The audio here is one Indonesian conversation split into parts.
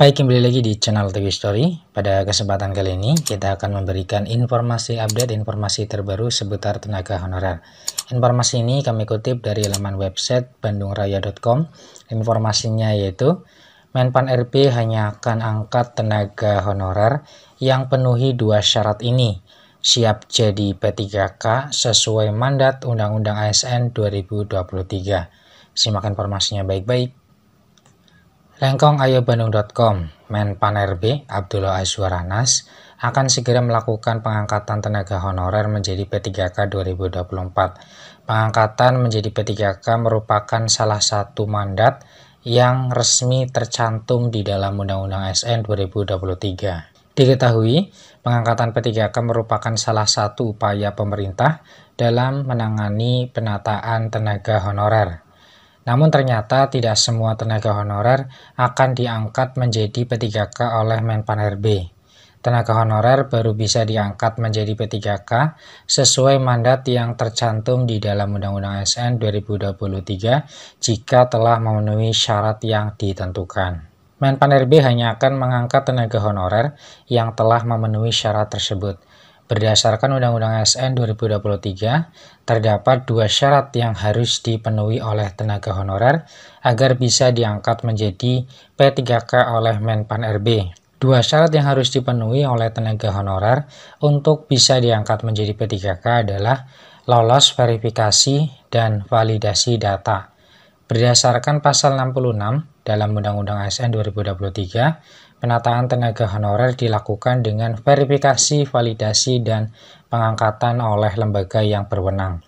Baik, kembali lagi di channel TV Story. Pada kesempatan kali ini, kita akan memberikan informasi update informasi terbaru seputar tenaga honorer. Informasi ini kami kutip dari laman website bandungraya.com. Informasinya yaitu, Menpan RP hanya akan angkat tenaga honorer yang penuhi dua syarat ini. Siap jadi P3K sesuai mandat Undang-Undang ASN 2023. Simak informasinya baik-baik. Lengkong Bandung.com, Men RB Abdullah Azwar Anas akan segera melakukan pengangkatan tenaga honorer menjadi P3K 2024. Pengangkatan menjadi P3K merupakan salah satu mandat yang resmi tercantum di dalam Undang-Undang SN 2023. Diketahui, pengangkatan P3K merupakan salah satu upaya pemerintah dalam menangani penataan tenaga honorer. Namun ternyata tidak semua tenaga honorer akan diangkat menjadi P3K oleh Menpan-RB. Tenaga honorer baru bisa diangkat menjadi P3K sesuai mandat yang tercantum di dalam Undang-Undang ASN 2023 jika telah memenuhi syarat yang ditentukan. Menpan-RB hanya akan mengangkat tenaga honorer yang telah memenuhi syarat tersebut. Berdasarkan Undang-Undang ASN 2023, terdapat dua syarat yang harus dipenuhi oleh tenaga honorer agar bisa diangkat menjadi P3K oleh Menpan RB. Dua syarat yang harus dipenuhi oleh tenaga honorer untuk bisa diangkat menjadi P3K adalah lolos verifikasi dan validasi data. Berdasarkan pasal 66 dalam Undang-Undang ASN 2023, Penataan tenaga honorer dilakukan dengan verifikasi, validasi, dan pengangkatan oleh lembaga yang berwenang.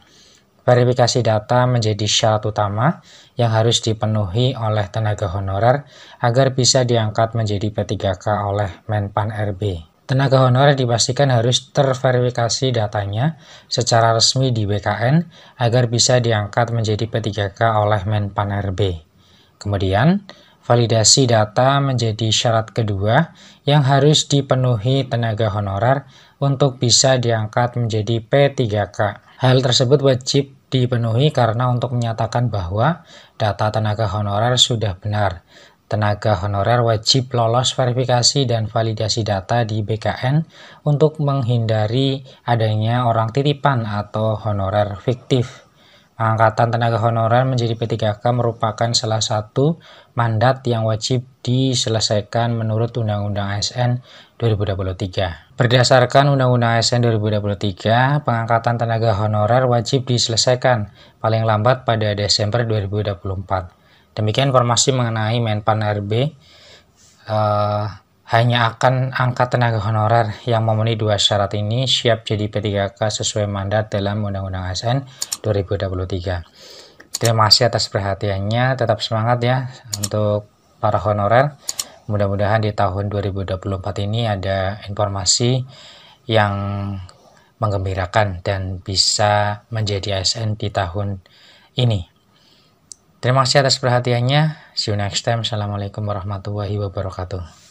Verifikasi data menjadi syarat utama yang harus dipenuhi oleh tenaga honorer agar bisa diangkat menjadi P3K oleh Menpan RB. Tenaga honorer dipastikan harus terverifikasi datanya secara resmi di BKN agar bisa diangkat menjadi P3K oleh Menpan RB. Kemudian, Validasi data menjadi syarat kedua yang harus dipenuhi tenaga honorer untuk bisa diangkat menjadi P3K. Hal tersebut wajib dipenuhi karena untuk menyatakan bahwa data tenaga honorer sudah benar. Tenaga honorer wajib lolos verifikasi dan validasi data di BKN untuk menghindari adanya orang titipan atau honorer fiktif. Pengangkatan tenaga honorer menjadi P3K merupakan salah satu mandat yang wajib diselesaikan menurut Undang-Undang ASN 2023. Berdasarkan Undang-Undang ASN 2023, pengangkatan tenaga honorer wajib diselesaikan paling lambat pada Desember 2024. Demikian informasi mengenai Menpan RB. Uh, eh, hanya akan angka tenaga honorer yang memenuhi dua syarat ini siap jadi P3K sesuai mandat dalam Undang-Undang ASN 2023. Terima kasih atas perhatiannya, tetap semangat ya untuk para honorer. Mudah-mudahan di tahun 2024 ini ada informasi yang menggembirakan dan bisa menjadi ASN di tahun ini. Terima kasih atas perhatiannya. See you next time. Assalamualaikum warahmatullahi wabarakatuh.